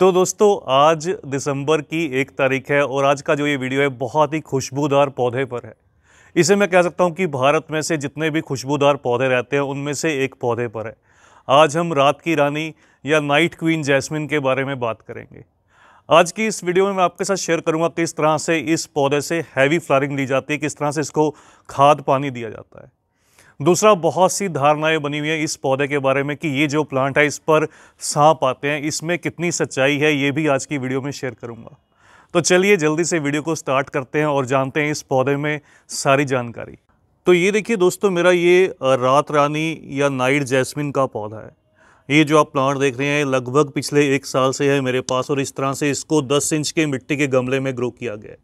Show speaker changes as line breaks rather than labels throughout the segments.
तो दोस्तों आज दिसंबर की एक तारीख है और आज का जो ये वीडियो है बहुत ही खुशबूदार पौधे पर है इसे मैं कह सकता हूँ कि भारत में से जितने भी खुशबूदार पौधे रहते हैं उनमें से एक पौधे पर है आज हम रात की रानी या नाइट क्वीन जैस्मिन के बारे में बात करेंगे आज की इस वीडियो में मैं आपके साथ शेयर करूँगा किस तरह से इस पौधे से हैवी फ्लारिंग ली जाती है किस तरह से इसको खाद पानी दिया जाता है दूसरा बहुत सी धारणाएं बनी हुई हैं इस पौधे के बारे में कि ये जो प्लांट है इस पर सांप आते हैं इसमें कितनी सच्चाई है ये भी आज की वीडियो में शेयर करूँगा तो चलिए जल्दी से वीडियो को स्टार्ट करते हैं और जानते हैं इस पौधे में सारी जानकारी तो ये देखिए दोस्तों मेरा ये रात रानी या नाइट जैसमिन का पौधा है ये जो आप प्लांट देख रहे हैं लगभग पिछले एक साल से है मेरे पास और इस तरह से इसको दस इंच के मिट्टी के गमले में ग्रो किया गया है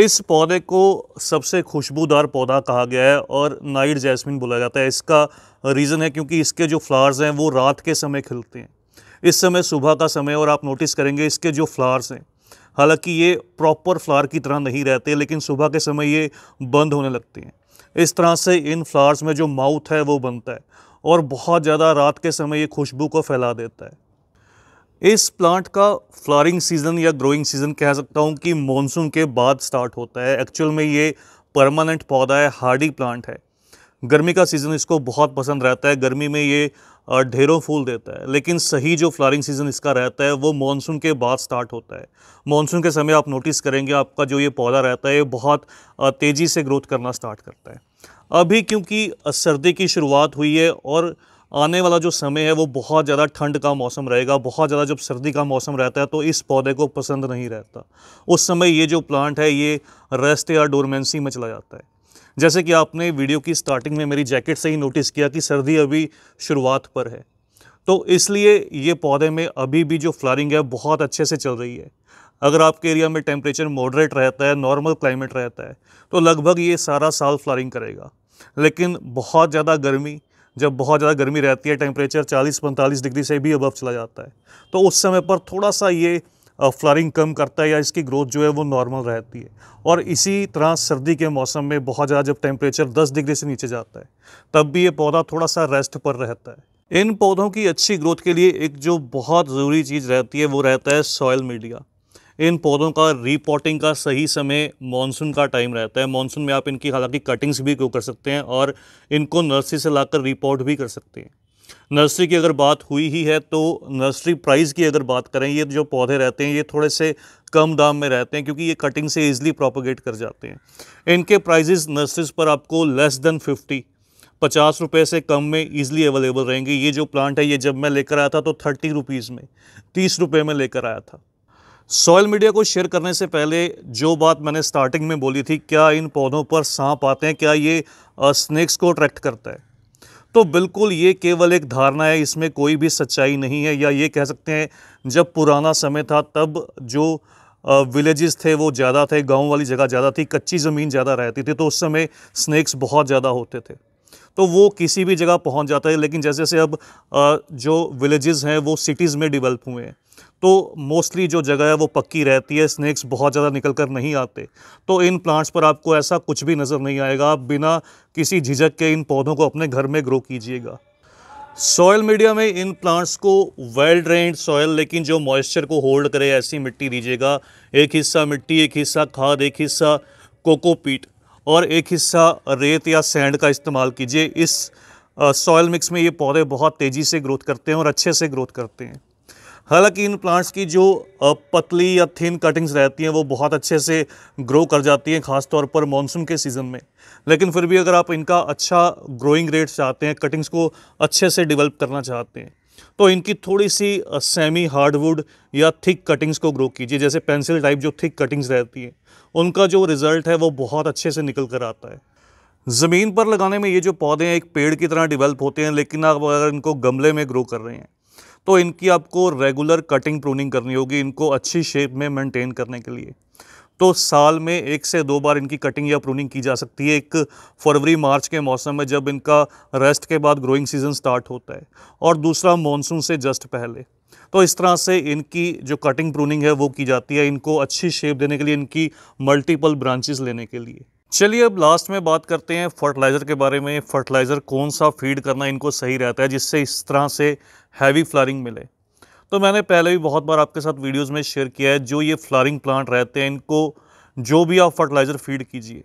इस पौधे को सबसे खुशबूदार पौधा कहा गया है और नाइट जैस्मिन बोला जाता है इसका रीज़न है क्योंकि इसके जो फ्लावर्स हैं वो रात के समय खिलते हैं इस समय सुबह का समय और आप नोटिस करेंगे इसके जो फ्लावर्स हैं हालांकि ये प्रॉपर फ्लावर की तरह नहीं रहते लेकिन सुबह के समय ये बंद होने लगते हैं इस तरह से इन फ्लावर्स में जो माउथ है वो बनता है और बहुत ज़्यादा रात के समय ये खुशबू को फैला देता है इस प्लांट का फ्लारिंग सीज़न या ग्रोइंग सीज़न कह सकता हूँ कि मॉनसून के बाद स्टार्ट होता है एक्चुअल में ये परमानेंट पौधा है हार्डी प्लांट है गर्मी का सीज़न इसको बहुत पसंद रहता है गर्मी में ये ढेरों फूल देता है लेकिन सही जो फ्लारिंग सीज़न इसका रहता है वो मॉनसून के बाद स्टार्ट होता है मॉनसून के समय आप नोटिस करेंगे आपका जो ये पौधा रहता है ये बहुत तेज़ी से ग्रोथ करना स्टार्ट करता है अभी क्योंकि सर्दी की शुरुआत हुई है और आने वाला जो समय है वो बहुत ज़्यादा ठंड का मौसम रहेगा बहुत ज़्यादा जब सर्दी का मौसम रहता है तो इस पौधे को पसंद नहीं रहता उस समय ये जो प्लांट है ये रेस्ट या डोरमेंसी में चला जाता है जैसे कि आपने वीडियो की स्टार्टिंग में मेरी जैकेट से ही नोटिस किया कि सर्दी अभी शुरुआत पर है तो इसलिए ये पौधे में अभी भी जो फ्लारिंग है बहुत अच्छे से चल रही है अगर आपके एरिया में टेम्परेचर मॉडरेट रहता है नॉर्मल क्लाइमेट रहता है तो लगभग ये सारा साल फ्लारिंग करेगा लेकिन बहुत ज़्यादा गर्मी जब बहुत ज़्यादा गर्मी रहती है टेम्परेचर 40-45 डिग्री से भी अबव चला जाता है तो उस समय पर थोड़ा सा ये फ्लारिंग कम करता है या इसकी ग्रोथ जो है वो नॉर्मल रहती है और इसी तरह सर्दी के मौसम में बहुत ज़्यादा जब टेम्परेचर 10 डिग्री से नीचे जाता है तब भी ये पौधा थोड़ा सा रेस्ट पर रहता है इन पौधों की अच्छी ग्रोथ के लिए एक जो बहुत ज़रूरी चीज़ रहती है वो रहता है सॉयल मीडिया इन पौधों का रिपोर्टिंग का सही समय मानसून का टाइम रहता है मानसून में आप इनकी हालांकि कटिंग्स भी कर सकते हैं और इनको नर्सरी से लाकर रिपोर्ट भी कर सकते हैं नर्सरी की अगर बात हुई ही है तो नर्सरी प्राइस की अगर बात करें ये जो पौधे रहते हैं ये थोड़े से कम दाम में रहते हैं क्योंकि ये कटिंग से ईजिली प्रोपोगेट कर जाते हैं इनके प्राइजेज़ नर्सरीज पर आपको लेस देन फिफ्टी पचास रुपये से कम में ईजिली अवेलेबल रहेंगे ये जो प्लांट है ये जब मैं लेकर आया था तो थर्टी रुपीज़ में तीस रुपये में लेकर आया था सॉयल मीडिया को शेयर करने से पहले जो बात मैंने स्टार्टिंग में बोली थी क्या इन पौधों पर सांप आते हैं क्या ये स्नेक्स को अट्रैक्ट करता है तो बिल्कुल ये केवल एक धारणा है इसमें कोई भी सच्चाई नहीं है या ये कह सकते हैं जब पुराना समय था तब जो विलेजेस थे वो ज़्यादा थे गांव वाली जगह ज़्यादा थी कच्ची ज़मीन ज़्यादा रहती थी तो उस समय स्नैक्स बहुत ज़्यादा होते थे तो वो किसी भी जगह पहुंच जाता है लेकिन जैसे जैसे अब जो विलेजेस हैं वो सिटीज़ में डेवलप हुए हैं तो मोस्टली जो जगह है वो पक्की रहती है स्नैक्स बहुत ज़्यादा निकल कर नहीं आते तो इन प्लांट्स पर आपको ऐसा कुछ भी नज़र नहीं आएगा आप बिना किसी झिझक के इन पौधों को अपने घर में ग्रो कीजिएगा सॉयल मीडिया में इन प्लांट्स को वेल ड्रेंड सॉयल लेकिन जो मॉइस्चर को होल्ड करे ऐसी मिट्टी दीजिएगा एक हिस्सा मिट्टी एक हिस्सा खाद एक हिस्सा कोकोपीट और एक हिस्सा रेत या सैंड का इस्तेमाल कीजिए इस सॉयल मिक्स में ये पौधे बहुत तेज़ी से ग्रोथ करते हैं और अच्छे से ग्रोथ करते हैं हालांकि इन प्लांट्स की जो पतली या थिन कटिंग्स रहती हैं वो बहुत अच्छे से ग्रो कर जाती हैं ख़ासतौर पर मॉनसून के सीज़न में लेकिन फिर भी अगर आप इनका अच्छा ग्रोइंग रेट चाहते हैं कटिंग्स को अच्छे से डिवेल्प करना चाहते हैं तो इनकी थोड़ी सी सेमी हार्डवुड या थिक कटिंग्स को ग्रो कीजिए जैसे पेंसिल टाइप जो थिक कटिंग्स रहती हैं उनका जो रिज़ल्ट है वो बहुत अच्छे से निकल कर आता है ज़मीन पर लगाने में ये जो पौधे हैं एक पेड़ की तरह डिवेल्प होते हैं लेकिन आप अगर इनको गमले में ग्रो कर रहे हैं तो इनकी आपको रेगुलर कटिंग प्रूनिंग करनी होगी इनको अच्छी शेप में मेंटेन करने के लिए तो साल में एक से दो बार इनकी कटिंग या प्रूनिंग की जा सकती है एक फरवरी मार्च के मौसम में जब इनका रेस्ट के बाद ग्रोइंग सीजन स्टार्ट होता है और दूसरा मानसून से जस्ट पहले तो इस तरह से इनकी जो कटिंग प्रूनिंग है वो की जाती है इनको अच्छी शेप देने के लिए इनकी मल्टीपल ब्रांचेस लेने के लिए चलिए अब लास्ट में बात करते हैं फर्टिलाइज़र के बारे में फर्टिलाइज़र कौन सा फीड करना इनको सही रहता है जिससे इस तरह से हैवी फ्लारिंग मिले तो मैंने पहले भी बहुत बार आपके साथ वीडियोस में शेयर किया है जो ये फ्लारिंग प्लांट रहते हैं इनको जो भी आप फर्टिलाइज़र फीड कीजिए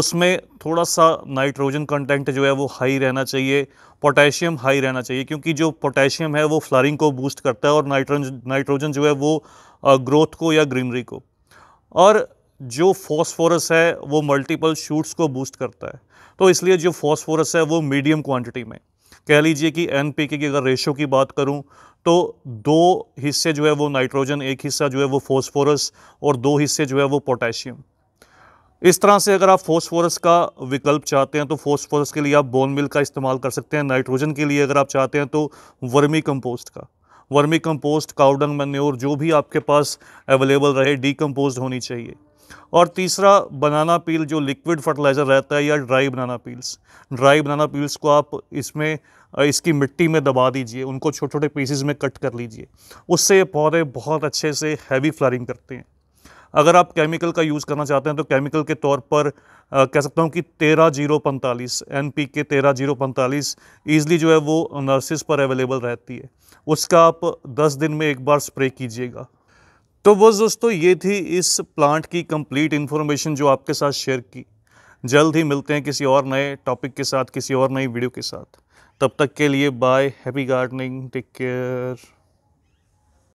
उसमें थोड़ा सा नाइट्रोजन कंटेंट जो है वो हाई रहना चाहिए पोटेशियम हाई रहना चाहिए क्योंकि जो पोटेशियम है वो फ्लारिंग को बूस्ट करता है और नाइट्रोजन नाइट्रोजन जो है वो ग्रोथ को या ग्रीनरी को और जो फॉस्फोरस है वो मल्टीपल शूट्स को बूस्ट करता है तो इसलिए जो फॉस्फोरस है वो मीडियम क्वांटिटी में कह लीजिए कि एन पी के की अगर रेशो की बात करूं तो दो हिस्से जो है वो नाइट्रोजन एक हिस्सा जो है वो फॉस्फोरस और दो हिस्से जो है वो पोटेशियम इस तरह से अगर आप फॉस्फोरस का विकल्प चाहते हैं तो फॉस्फोरस के लिए आप बोन मिल का इस्तेमाल कर सकते हैं नाइट्रोजन के लिए अगर आप चाहते हैं तो वर्मी कंपोस्ट का वर्मी कंपोस्ट काउडंग मनोर जो भी आपके पास अवेलेबल रहे डीकम्पोज होनी चाहिए और तीसरा बनाना पील जो लिक्विड फर्टिलाइज़र रहता है या dry banana peels dry banana peels को आप इसमें इसकी मिट्टी में दबा दीजिए उनको छोटे छोटे पीसेस में कट कर लीजिए उससे पौधे बहुत अच्छे से हैवी फ्लारिंग करते हैं अगर आप केमिकल का यूज़ करना चाहते हैं तो केमिकल के तौर पर आ, कह सकता हूँ कि तेरह जीरो पैंतालीस एन पी के तेरह जीरो पैंतालीस ईजली जो है वो नर्सिस पर अवेलेबल रहती है उसका आप दस दिन में एक बार स्प्रे कीजिएगा तो बस दोस्तों ये थी इस प्लांट की कंप्लीट इन्फॉर्मेशन जो आपके साथ शेयर की जल्द ही मिलते हैं किसी और नए टॉपिक के साथ किसी और नई वीडियो के साथ तब तक के लिए bye happy gardening take care